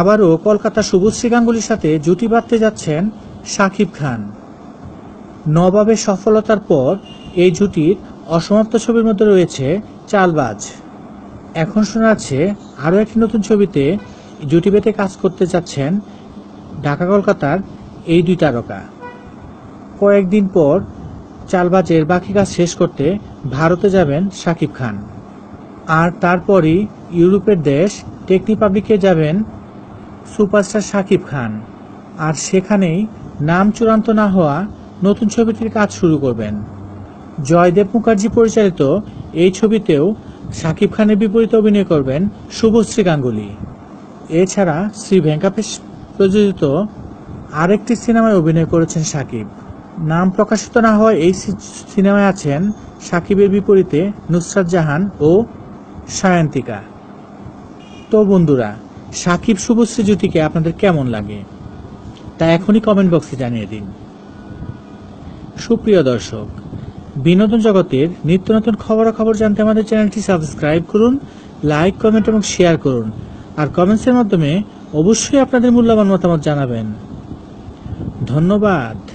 আবারও কলকাতা সবুজ শ্রীগাঙ্গুলির সাথে জুটি বাঁধতে যাচ্ছেন শাকিব খান নবাবের সফলতার পর এই জুটির অসমাপ্ত ছবির মধ্যে রয়েছে চালবাজ এখন শোনা যাচ্ছে আরও একটি নতুন ছবিতে জুটি বেঁধে কাজ করতে যাচ্ছেন ঢাকা কলকাতার এই দুই তারকা কয়েকদিন পর চালবাজের বাকি কাজ শেষ করতে ভারতে যাবেন শাকিব খান আর তারপরই ইউরোপের দেশ পাবলিকে যাবেন সুপারস্টার শাকিব খান আর সেখানেই নাম চূড়ান্ত না হওয়া নতুন ছবিটির কাজ শুরু করবেন জয়দেব মুখার্জি পরিচালিত এই ছবিতেও শাকিব খানের বিপরীতে অভিনয় করবেন শুভশ্রী গাঙ্গুলি এছাড়া শ্রী ভেঙ্কাপেশ প্রযোজিত আরেকটি সিনেমায় অভিনয় করেছেন শাকিব নাম প্রকাশিত না হওয়া এই সিনেমায় আছেন সাকিবের বিপরীতে নুসরাত জাহান ও সায়ন্তিকা তো বন্ধুরা সাকিব শুভশ্রী জ্যোতিকে আপনাদের কেমন লাগে তা এখনই কমেন্ট বক্সে জানিয়ে দিন সুপ্রিয় দর্শক বিনোদন জগতের নিত্য নতুন খবরাখবর জানতে আমাদের চ্যানেলটি সাবস্ক্রাইব করুন লাইক কমেন্ট এবং শেয়ার করুন আর কমেন্টসের মাধ্যমে অবশ্যই আপনাদের মূল্যবান মতামত জানাবেন ধন্যবাদ